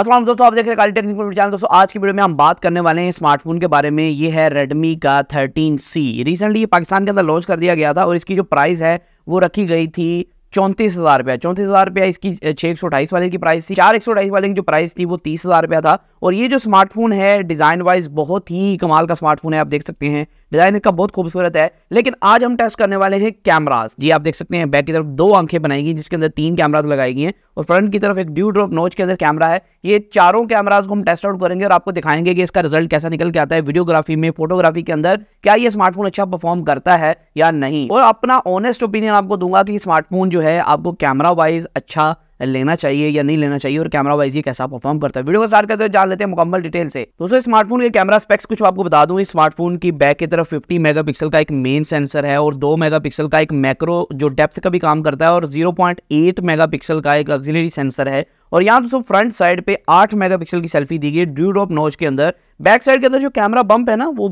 असल दोस्तों आप देख रहे हैं टेक्निकल चैनल दोस्तों आज की वीडियो में हम बात करने वाले हैं स्मार्टफोन के बारे में ये है Redmi का 13C रिसेंटली ये पाकिस्तान के अंदर लॉन्च कर दिया गया था और इसकी जो प्राइस है वो रखी गई थी चौंतीस हज़ार रुपया चौंतीस हज़ार रुपया इसकी छः एक सौ अठाईस वाले की प्राइस थी चार एक सौ अठाईस वाले की जो प्राइस थी वो तीस हज़ार रुपया था और ये जो स्मार्टफोन है डिज़ाइन वाइज बहुत ही कमाल का स्मार्टफोन है आप देख सकते हैं डिज़ाइन इसका बहुत खूबसूरत है लेकिन आज हम टेस्ट करने वाले हैं कैमराज जी आप देख सकते हैं बैक की तरफ दो आंखें बनाएगी जिसके अंदर तीन कैमराज लगाई गई हैं और फ्रंट की तरफ एक ड्यू ड्रॉप नोच के अंदर कैमरा है ये चारों कैमराज को हम टेस्ट आउट करेंगे और आपको दिखाएंगे कि इसका रिजल्ट कैसा निकल के आता है वीडियोग्राफी में फोटोग्राफी के अंदर क्या ये स्मार्टफोन अच्छा परफॉर्म करता है या नहीं और अपना ऑनेस्ट ओपिनियन आपको दूंगा कि स्मार्टफोन जो है आपको कैमरा वाइज अच्छा लेना चाहिए या नहीं लेना चाहिए और कैमरा वाइज ये कैसा परफॉर्म करता है वीडियो को स्टार्ट करते हैं जान लेते हैं मुकम्मल डिटेल से दोस्तों स्मार्टफोन के कैमरा स्पेक्स कुछ आपको बता दूं इस स्मार्टफोन की बैक की तरफ 50 मेगापिक्सल का एक मेन सेंसर है और 2 मेगापिक्सल का एक मैक्रो जो डेप्थ का भी काम करता है और जीरो पॉइंट का एक ऑक्सिलरी सेंसर है और यहाँ दोस्तों फ्रंट साइड पे 8 मेगापिक्सल की सेल्फी दी गई ड्यू ड्रॉप नोच के अंदर बैक साइड के अंदर जो कैमरा बम्प है ना वो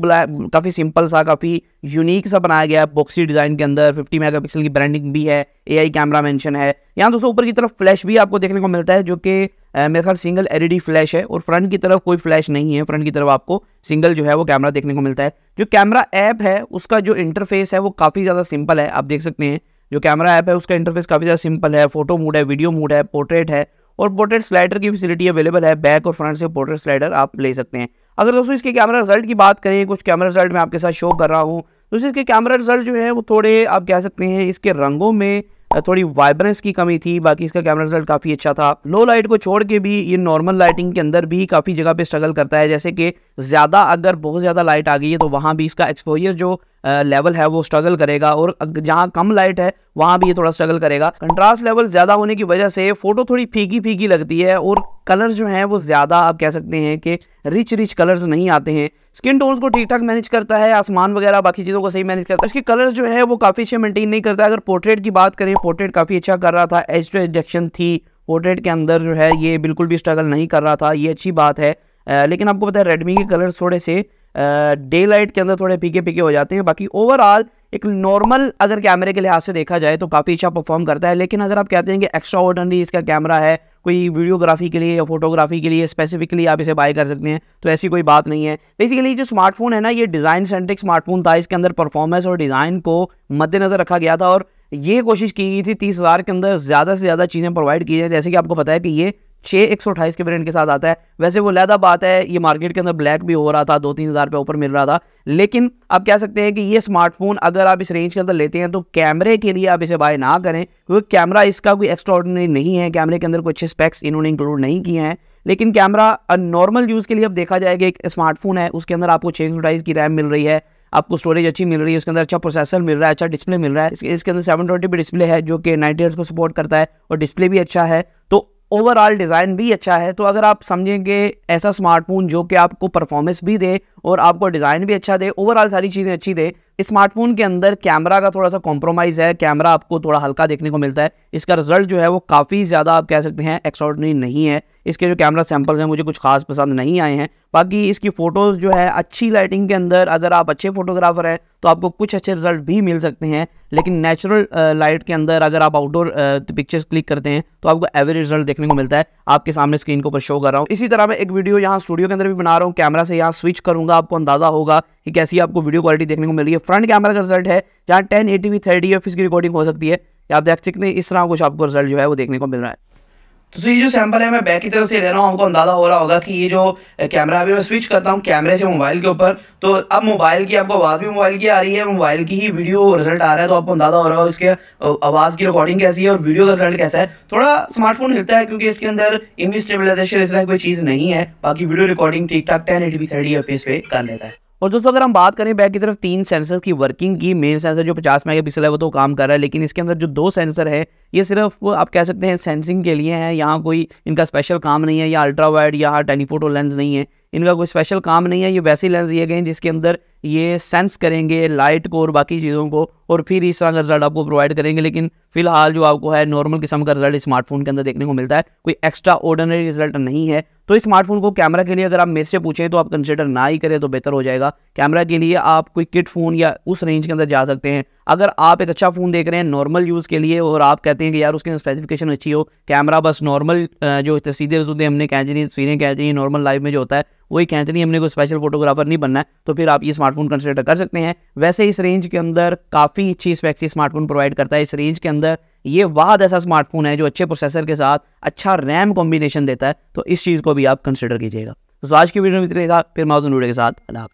काफ़ी सिंपल सा काफ़ी यूनिक सा बनाया गया है बॉक्सी डिज़ाइन के अंदर 50 मेगापिक्सल की ब्रांडिंग भी है एआई कैमरा मेंशन है यहाँ दोस्तों ऊपर की तरफ फ्लैश भी आपको देखने को मिलता है जो कि मेरे ख्याल सिंगल एलईडी फ्लैश है और फ्रंट की तरफ कोई फ्लैश नहीं है फ्रंट की तरफ आपको सिंगल जो है वो कैमरा देखने को मिलता है जो कैमरा ऐप है उसका जो इंटरफेस है वो काफ़ी ज़्यादा सिंपल है आप देख सकते हैं जो कैमरा ऐप है उसका इंटरफेस काफ़ी ज़्यादा सिंपल है फोटो मूड है वीडियो मूड है पोर्ट्रेट है और पोर्ट्रेट स्लाइडर की फैसिलिटी अवेलेबल है बैक और फ्रंट से पोर्ट्रेट स्लाइडर आप ले सकते हैं अगर दोस्तों इसके कैमरा रिजल्ट की बात करें कुछ कैमरा रिजल्ट मैं आपके साथ शो कर रहा हूँ दोस्तों इसके कैमरा रिजल्ट जो है वो थोड़े आप कह सकते हैं इसके रंगों में थोड़ी वाइब्रेंस की कमी थी बाकी इसका कैमरा रिजल्ट काफ़ी अच्छा था लो लाइट को छोड़ के भी ये नॉर्मल लाइटिंग के अंदर भी काफ़ी जगह पे स्ट्रगल करता है जैसे कि ज़्यादा अगर बहुत ज़्यादा लाइट आ गई है तो वहाँ भी इसका एक्सपोजर जो लेवल है वो स्ट्रगल करेगा और जहाँ कम लाइट है वहाँ भी ये थोड़ा स्ट्रगल करेगा कंट्रास्ट लेवल ज़्यादा होने की वजह से फ़ोटो थोड़ी फीकी फीकी लगती है और कलर्स जो हैं वो ज़्यादा आप कह सकते हैं कि रिच रिच कलर्स नहीं आते हैं स्किन टोन्स को ठीक ठाक मैनेज करता है आसमान वगैरह बाकी चीज़ों को सही मैनेज करता है इसके कलर्स जो है वो काफ़ी अच्छे मेंटेन नहीं करता है अगर पोर्ट्रेट की बात करें पोर्ट्रेट काफ़ी अच्छा कर रहा था एच टू एजेक्शन थी पोर्ट्रेट के अंदर जो है ये बिल्कुल भी स्ट्रगल नहीं कर रहा था ये अच्छी बात है आ, लेकिन आपको पता है रेडमी के कलर्स थोड़े से डे लाइट के अंदर थोड़े पीके पीके हो जाते हैं बाकी ओवरऑल एक नॉर्मल अगर कैमरे के लिहाज से देखा जाए तो काफ़ी अच्छा परफॉर्म करता है लेकिन अगर आप कहते हैं कि एक्स्ट्रा ऑर्डनरी इसका कैमरा है कोई वीडियोग्राफी के लिए या फोटोग्राफी के लिए स्पेसिफिकली आप इसे बाय कर सकते हैं तो ऐसी कोई बात नहीं है बेसिकली जो स्मार्टफोन है ना ये डिज़ाइन सेंट्रिक स्मार्टफोन था इसके अंदर परफॉर्मेंस और डिज़ाइन को मद्देनजर रखा गया था और ये कोशिश की गई थी तीस हज़ार के अंदर ज़्यादा से ज़्यादा चीज़ें प्रोवाइड की जाए जैसे कि आपको पता है कि ये छः एक सौ अठाईस के वेरियंट के साथ आता है वैसे वो लहदा बात है ये मार्केट के अंदर ब्लैक भी हो रहा था दो तीन हज़ार रुपये ऊपर मिल रहा था लेकिन आप कह सकते हैं कि ये स्मार्टफोन अगर आप इस रेंज के अंदर लेते हैं तो कैमरे के लिए आप इसे बाय ना करें क्योंकि कैमरा इसका कोई एक्स्ट्रॉर्डनरी नहीं है कैमरे के अंदर कोई अच्छे स्पेक्स इन्होंने इंक्लूड नहीं किए हैं लेकिन कैमरा नॉर्मल यूज़ के लिए अब देखा जाए कि एक स्मार्टफोन है उसके अंदर आपको छः सौ की रैम मिल रही है आपको स्टोरेज अच्छी मिल रही है उसके अंदर अच्छा प्रोसेसर मिल रहा है अच्छा डिस्प्ले मिल रहा है इसके इसके अंदर सेवन ट्वेंटी डिस्प्ले है जो कि नाइन को सपोर्ट करता है और डिस्प्ले भी अच्छा है तो ओवरऑल डिज़ाइन भी अच्छा है तो अगर आप समझेंगे ऐसा स्मार्टफोन जो कि आपको परफॉर्मेंस भी दे और आपको डिज़ाइन भी अच्छा दे ओवरऑल सारी चीज़ें अच्छी दे स्मार्टफोन के अंदर कैमरा का थोड़ा सा कॉम्प्रोमाइज़ है कैमरा आपको थोड़ा हल्का देखने को मिलता है इसका रिजल्ट जो है वो काफ़ी ज़्यादा आप कह सकते हैं एक्स्ट्रॉडनरी नहीं है इसके जो कैमरा सैम्पल्स हैं मुझे कुछ खास पसंद नहीं आए हैं बाकी इसकी फ़ोटोज़ जो है अच्छी लाइटिंग के अंदर अगर आप अच्छे फोटोग्राफर हैं तो आपको कुछ अच्छे रिजल्ट भी मिल सकते हैं लेकिन नेचुरल लाइट के अंदर अगर आप आउटडोर पिक्चर्स क्लिक करते हैं तो आपको एवरेज रिजल्ट देखने को मिलता है आपके सामने स्क्रीन के ऊपर शो कर रहा हूँ इसी तरह मैं एक वीडियो यहाँ स्टूडियो के अंदर भी बना रहा हूँ कैमरा से यहाँ स्विच करूँगा आपको अंदाज़ा होगा कि कैसी आपको वीडियो क्वालिटी देखने को मिल रही है फ्रंट कैमरा का रिजल्ट है जहाँ ten eighty P thirty F इसकी रिकॉर्डिंग हो सकती है आप देख सकते हैं इस तरह कुछ आपको रिजल्ट जो है वो देखने को मिल रहा है तो ये जो सैम्पल है मैं बैक की तरफ से ले रहा हूँ आपको अंदाजा हो रहा होगा कि ये जो कैमरा अभी मैं स्विच करता हूँ कैमरे से मोबाइल के ऊपर तो अब मोबाइल की आपको आवाज़ भी मोबाइल की आ रही है मोबाइल की ही वीडियो रिजल्ट आ रहा है तो आपको अंदाजा हो रहा है इसके आवाज़ की रिकॉर्डिंग कैसी है और वीडियो का रिजल्ट कैसा है थोड़ा स्मार्टफोन हिलता है क्योंकि इसके अंदर इमेज स्टेबिलाइजेशन इस तरह कोई चीज़ नहीं है बाकी वीडियो रिकॉर्डिंग ठीक ठाक टेन एटी पी थर्टी पे कर लेता है और दोस्तों अगर हम बात करें बैक की तरफ तीन सेंसर की वर्किंग की मेन सेंसर जो 50 मेगापिक्सल है वो तो काम कर रहा है लेकिन इसके अंदर जो दो सेंसर है ये सिर्फ आप कह सकते हैं सेंसिंग के लिए है यहाँ कोई इनका स्पेशल काम नहीं है या अल्ट्रा वाइड या टेलीफोटो लेंस नहीं है इनका कोई स्पेशल काम नहीं है ये वैसे लेंस दिए गए हैं जिसके अंदर ये सेंस करेंगे लाइट को और बाकी चीज़ों को और फिर इस तरह का रिजल्ट आपको प्रोवाइड करेंगे लेकिन फिलहाल जो आपको है नॉर्मल किस्म का रिजल्ट स्मार्टफोन के अंदर देखने को मिलता है कोई एक्स्ट्रा ऑर्डनरी रिजल्ट नहीं है तो स्मार्टफोन को कैमरा के लिए अगर आप मेरे से पूछें तो आप कंसिडर ना ही करें तो बेहतर हो जाएगा कैमरा के लिए आप कोई किट फ़ोन या उस रेंज के अंदर जा सकते हैं अगर आप एक अच्छा फ़ोन देख रहे हैं नॉर्मल यूज़ के लिए और आप कहते हैं कि यार उसकी स्पेसिफिकेशन अच्छी हो कैमरा बस नॉर्मल जो सीधे सीधे हमने कह दी तस्वीरें कह दी नॉर्मल लाइफ में जो होता है वही कहते रही हमने कोई स्पेशल फोटोग्राफर नहीं बनना है तो फिर आप ये स्मार्टफोन कंसिडर कर सकते हैं वैसे इस रेंज के अंदर काफ़ी अच्छी स्पेक्स स्मार्टफोन प्रोवाइड करता है इस रेंज के अंदर ये वाद ऐसा स्मार्टफोन है जो अच्छे प्रोसेसर के साथ अच्छा रैम कॉम्बिनेशन देता है तो इस चीज़ को भी आप कंसिडर कीजिएगा तो आज की वीडियो में इतने था फिर मैं वीडियो के साथ अल्लाह